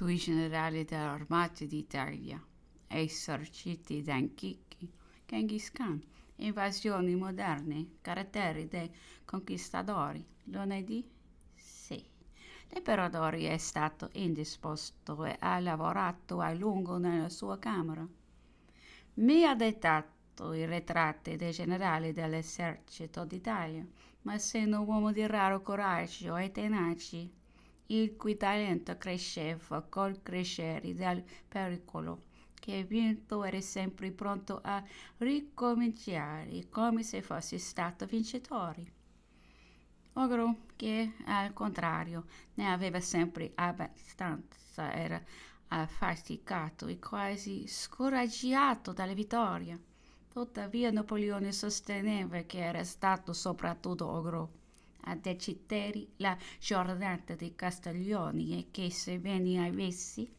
sui generali dell'armata d'Italia e esorciti da antichi Genghis Khan, invasioni moderne, caratteri dei conquistadori. Lunedì Sì. L'imperatore è stato indisposto e ha lavorato a lungo nella sua camera. Mi ha dettato i ritratti dei generali dell'esercito d'Italia, ma essendo un uomo di raro coraggio e tenaci, il cui talento cresceva col crescere del pericolo, che vinto era sempre pronto a ricominciare come se fosse stato vincitore. Ogro, che al contrario ne aveva sempre abbastanza, era affaticato e quasi scoraggiato dalla vittoria. Tuttavia Napoleone sosteneva che era stato soprattutto Ogro a Deciteri la giornata di Castaglioni e che sebbene avessi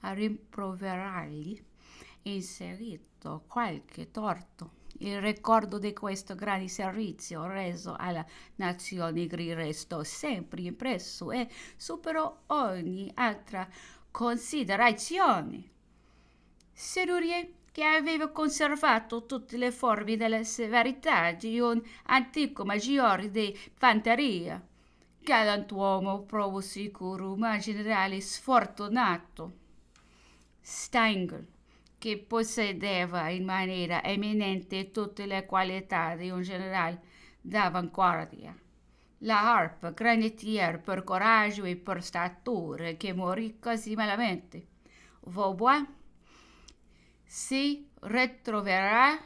a rimproverargli inserito qualche torto il ricordo di questo grande servizio reso alla nazione gri restò sempre impresso e superò ogni altra considerazione. Se Serrurier che aveva conservato tutte le forme della severità di un antico maggiore di fanteria. Galantuomo provo sicuro, ma generale sfortunato. Stengel, che possedeva in maniera eminente tutte le qualità di un generale d'avanguardia. La Harpe, granitier per coraggio e per statura, che morì così malamente. Vaubois, si ritroverà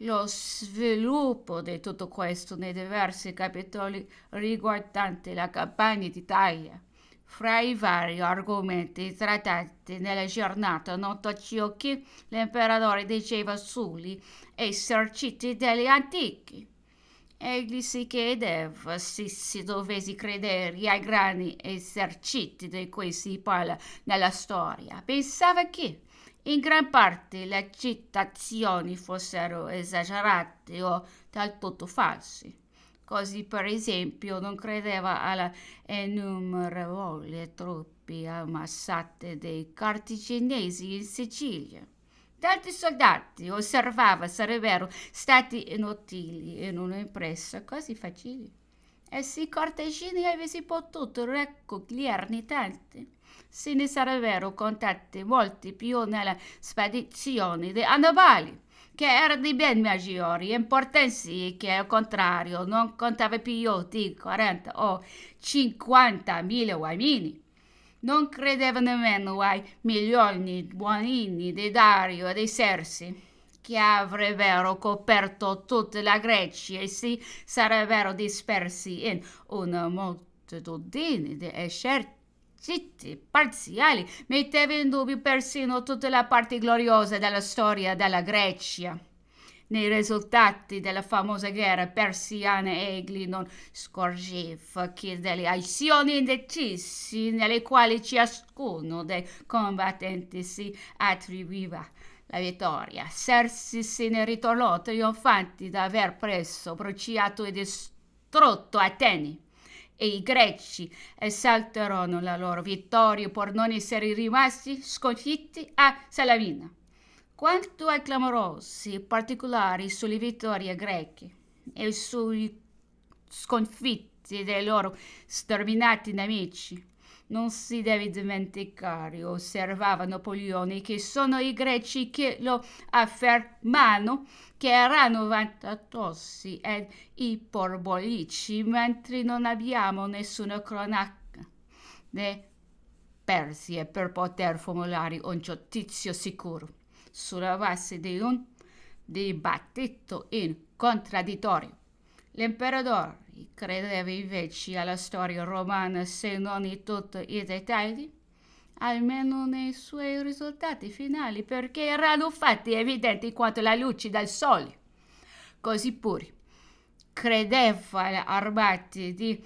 lo sviluppo di tutto questo nei diversi capitoli riguardanti la campagna d'Italia. Fra i vari argomenti trattati nella giornata nota ciò che l'imperatore diceva sugli eserciti degli antichi egli si chiedeva se si dovesse credere ai grandi eserciti di cui si parla nella storia. Pensava che in gran parte le citazioni fossero esagerate o del tutto false. Così, per esempio, non credeva alle innumerevoli truppe ammassate dei cartiginesi in Sicilia Tanti soldati, osservava, sarebbero stati inutili in un'impresa così facile. E se i cortesini avesse potuto raccoglierne tanti, se ne sarebbero contati molti più nella spedizione di Annibale, che era di ben maggiori e che al contrario non contava più di 40 o 50 mila uomini. Non credeva nemmeno ai milioni buonini di Dario e di Sersi, che avrebbero coperto tutta la Grecia e si sarebbero dispersi in una moltitudine di eserciti parziali, metteva in dubbio persino tutta la parte gloriosa della storia della Grecia nei risultati della famosa guerra persiana egli non scorgeva che delle azioni indecisi nelle quali ciascuno dei combattenti si attribuiva la vittoria. Sersi se ne ritornò trionfanti da aver preso, bruciato e distrutto Atene e i greci esaltarono la loro vittoria per non essere rimasti sconfitti a Salamina. Quanto ai clamorosi particolari sulle vittorie greche e sui sconfitti dei loro sterminati nemici, non si deve dimenticare, osservava Napoleone, che sono i greci che lo affermano che erano vantatossi ed iperbolici, mentre non abbiamo nessuna cronaca né persie per poter formulare un giudizio sicuro sulla base di un dibattito in contraddittorio. L'imperatore credeva invece alla storia romana se non in tutti i dettagli, almeno nei suoi risultati finali, perché erano fatti evidenti quanto la luce dal sole. Così pure credeva alle armate di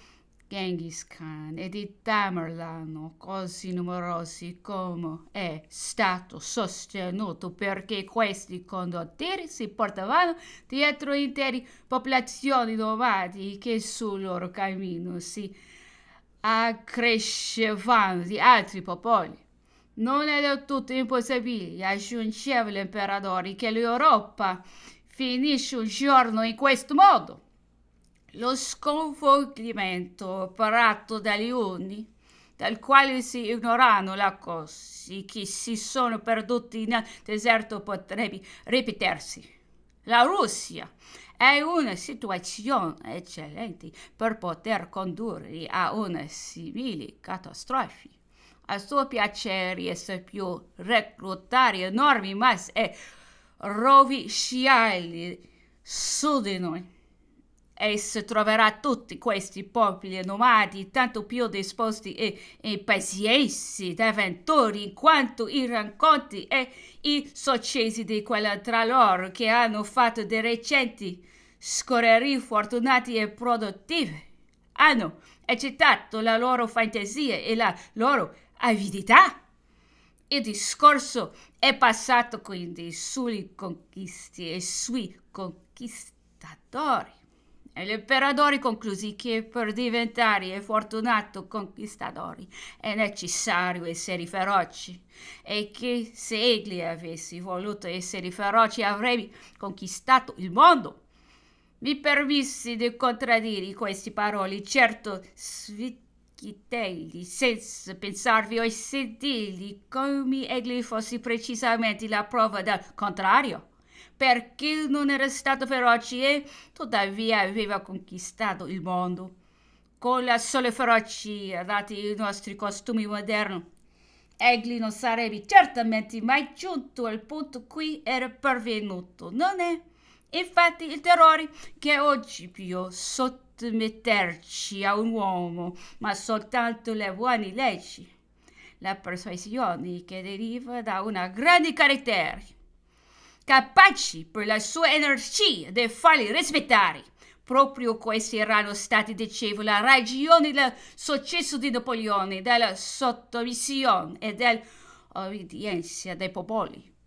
Genghis Khan e di Tamerlano, così numerosi come è stato sostenuto perché questi condottieri si portavano dietro interi popolazioni nomadi che sul loro cammino si accrescevano di altri popoli. Non è del tutto impossibile, aggiungeva l'imperatore, che l'Europa finisce un giorno in questo modo. Lo sconvolgimento operato dagli uni, dal quale si ignorano la cose che si sono perduti nel deserto, potrebbe ripetersi. La Russia è una situazione eccellente per poter condurre a una simile catastrofe. A suo piacere si può reclutare enormi masse e rovisciarli su di noi si troverà tutti questi popoli nomadi tanto più disposti e, e pazienti avventori quanto i racconti e i successi di quella tra loro che hanno fatto dei recenti scorreri fortunati e produttivi. Hanno eccitato la loro fantasia e la loro avidità. Il discorso è passato quindi sulle conquiste e sui conquistatori e L'imperatore concluse che per diventare fortunato conquistatore è necessario essere feroci e che se egli avesse voluto essere feroci avrebbe conquistato il mondo. Mi permisi di contraddire queste parole, certo svicchitelli, senza pensarvi o sentirli, come egli fosse precisamente la prova del contrario perché non era stato feroce e tuttavia aveva conquistato il mondo. Con la sole ferocia dati i nostri costumi moderni, egli non sarebbe certamente mai giunto al punto cui era pervenuto, non è? Infatti il terrore che oggi più sottometterci a un uomo, ma soltanto le buone leggi, la persuasione che deriva da una grande caratteristica capaci per la sua energia di farli rispettare. Proprio questi erano stati, dicevo, la ragione del successo di Napoleone, della sottomissione e dell'obbedienza dei popoli.